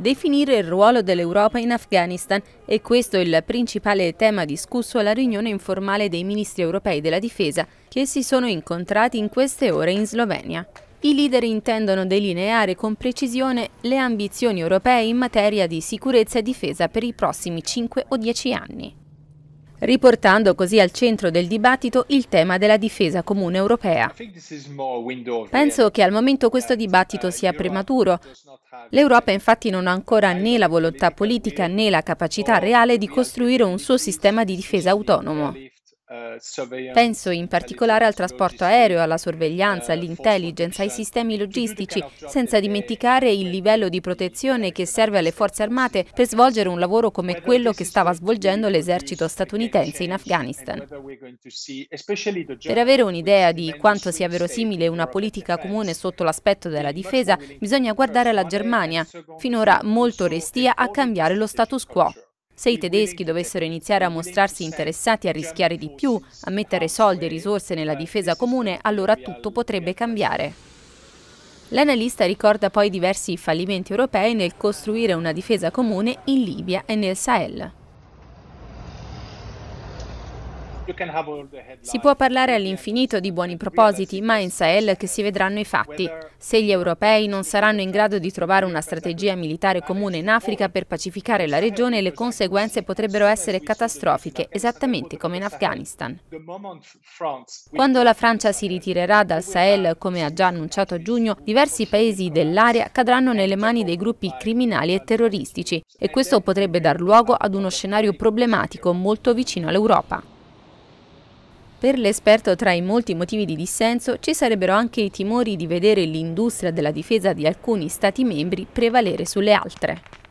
definire il ruolo dell'Europa in Afghanistan e questo è il principale tema discusso alla riunione informale dei ministri europei della difesa che si sono incontrati in queste ore in Slovenia. I leader intendono delineare con precisione le ambizioni europee in materia di sicurezza e difesa per i prossimi 5 o 10 anni riportando così al centro del dibattito il tema della difesa comune europea. Penso che al momento questo dibattito sia prematuro. L'Europa infatti non ha ancora né la volontà politica né la capacità reale di costruire un suo sistema di difesa autonomo. Penso in particolare al trasporto aereo, alla sorveglianza, eh, all'intelligence, ai sistemi logistici, senza dimenticare il livello di protezione che serve alle forze armate per svolgere un lavoro come quello che stava svolgendo l'esercito statunitense in Afghanistan. Per avere un'idea di quanto sia verosimile una politica comune sotto l'aspetto della difesa, bisogna guardare la Germania, finora molto restia a cambiare lo status quo. Se i tedeschi dovessero iniziare a mostrarsi interessati a rischiare di più, a mettere soldi e risorse nella difesa comune, allora tutto potrebbe cambiare. L'analista ricorda poi diversi fallimenti europei nel costruire una difesa comune in Libia e nel Sahel. Si può parlare all'infinito di buoni propositi, ma è in Sahel che si vedranno i fatti. Se gli europei non saranno in grado di trovare una strategia militare comune in Africa per pacificare la regione, le conseguenze potrebbero essere catastrofiche, esattamente come in Afghanistan. Quando la Francia si ritirerà dal Sahel, come ha già annunciato a giugno, diversi paesi dell'area cadranno nelle mani dei gruppi criminali e terroristici e questo potrebbe dar luogo ad uno scenario problematico molto vicino all'Europa. Per l'esperto, tra i molti motivi di dissenso, ci sarebbero anche i timori di vedere l'industria della difesa di alcuni Stati membri prevalere sulle altre.